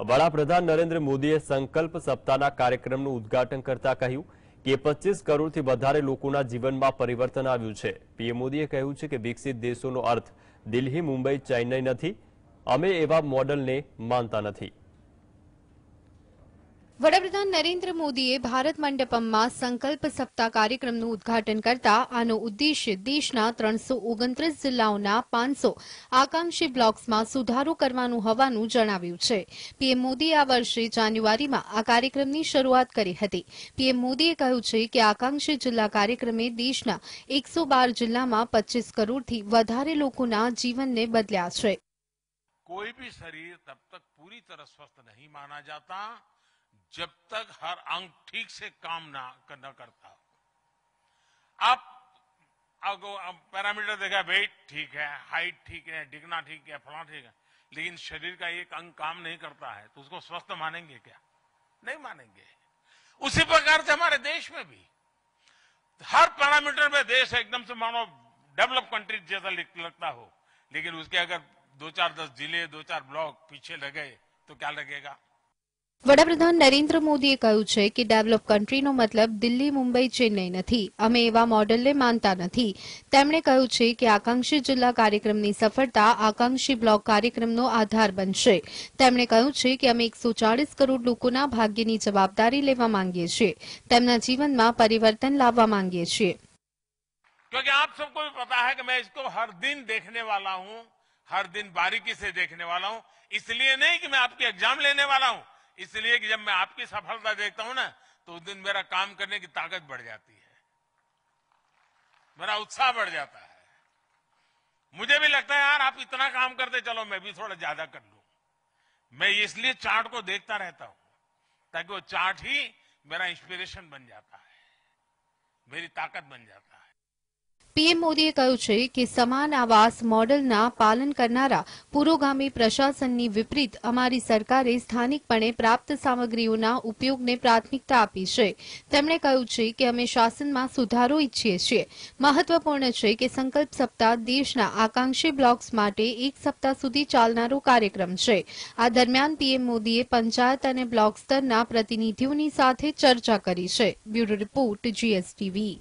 વડાપ્રધાન નરેન્દ્ર મોદીએ સંકલ્પ સપ્તાહના કાર્યક્રમનું ઉદ્ઘાટન કરતા કહ્યું કે 25 કરોડથી વધારે લોકોના જીવનમાં પરિવર્તન આવ્યું છે. પીએમ મોદીએ કહ્યું છે કે વિકસિત દેશોનો અર્થ દિલ્હી, મુંબઈ, ચેન્નાઈ નથી. અમે એવા મોડેલને માનતા નથી. વડાપ્રધાન નરેન્દ્ર મોદીએ ભારત મંડપમમાં સંકલ્પ સપ્તાહ કાર્યક્રમનું ઉદ્ઘાટન કરતા આનો ઉદ્દેશ્ય દેશના ત્રણસો ઓગણત્રીસ જિલ્લાઓના પાંચસો આકાંક્ષી બ્લોક્સમાં સુધારો કરવાનું હોવાનું જણાવ્યું છે પીએમ મોદી આ વર્ષે જાન્યુઆરીમાં આ કાર્યક્રમની શરૂઆત કરી હતી પીએમ મોદીએ કહ્યું છે કે આકાંક્ષી જિલ્લા કાર્યક્રમે દેશના એકસો બાર જિલ્લામાં પચીસ કરોડથી વધારે લોકોના જીવનને બદલ્યા છે કોઈ શરીર તબ તક પૂરી तरह સ્વસ્થ નહીં માના જાતા जब तक हर अंग ठीक से काम ना करना करता हो आप आपको आप पैरामीटर देखा वेट ठीक है हाइट ठीक है डिगना ठीक है फला ठीक है लेकिन शरीर का एक अंग काम नहीं करता है तो उसको स्वस्थ मानेंगे क्या नहीं मानेंगे उसी प्रकार से हमारे देश में भी हर पैरामीटर में देश एकदम से मानो डेवलप कंट्री जैसा लगता हो लेकिन उसके अगर दो चार दस जिले दो चार ब्लॉक पीछे लगे तो क्या लगेगा વડાપ્રધાન નરેન્દ્ર મોદીએ કહ્યું છે કે ડેવલપ કન્ટ્રીનો મતલબ દિલ્હી મુંબઈ ચેન્નાઈ નથી અમે એવા મોડેલને માનતા નથી તેમણે કહ્યું છે કે આકાંક્ષી જિલ્લા કાર્યક્રમની સફળતા આકાંક્ષી બ્લોક કાર્યક્રમનો આધાર બનશે તેમણે કહ્યું છે કે અમે 140 કરોડ લોકોના ભાગ્યની જવાબદારી લેવા માંગીએ છીએ તેમના જીવનમાં પરિવર્તન લાવવા માંગીએ છીએ કારણ કે આપ सबको पता है कि मैं इसको हर दिन देखने वाला हूं हर दिन बारीकी से देखने वाला हूं इसलिए नहीं कि मैं आपके एग्जाम लेने वाला हूं इसलिए कि जब मैं आपकी सफलता देखता हूं ना तो उस दिन मेरा काम करने की ताकत बढ़ जाती है मेरा उत्साह बढ़ जाता है मुझे भी लगता है यार आप इतना काम करते चलो मैं भी थोड़ा ज्यादा कर लू मैं इसलिए चार्ट को देखता रहता हूं ताकि वो चार्ट ही मेरा इंस्पिरेशन बन जाता है मेरी ताकत बन जाता है પીએમ મોદીએ કહ્યું છે કે સમાન આવાસ મોડલના પાલન કરનારા પુરોગામી પ્રશાસનની વિપરીત અમારી સરકારે સ્થાનિકપણે પ્રાપ્ત સામગ્રીઓના ઉપયોગને પ્રાથમિકતા આપી છે તેમણે કહ્યું છે કે અમે શાસનમાં સુધારો ઈચ્છીએ છીએ મહત્વપૂર્ણ છે કે સંકલ્પ સપ્તાહ દેશના આકાંક્ષી બ્લોક્સ માટે એક સપ્તાહ સુધી ચાલનારો કાર્યક્રમ છે આ દરમિયાન પીએમ મોદીએ પંચાયત અને બ્લોક સ્તરના પ્રતિનિધિઓની સાથે ચર્ચા કરી છે બ્યુરો રિપોર્ટ જીએસટીવી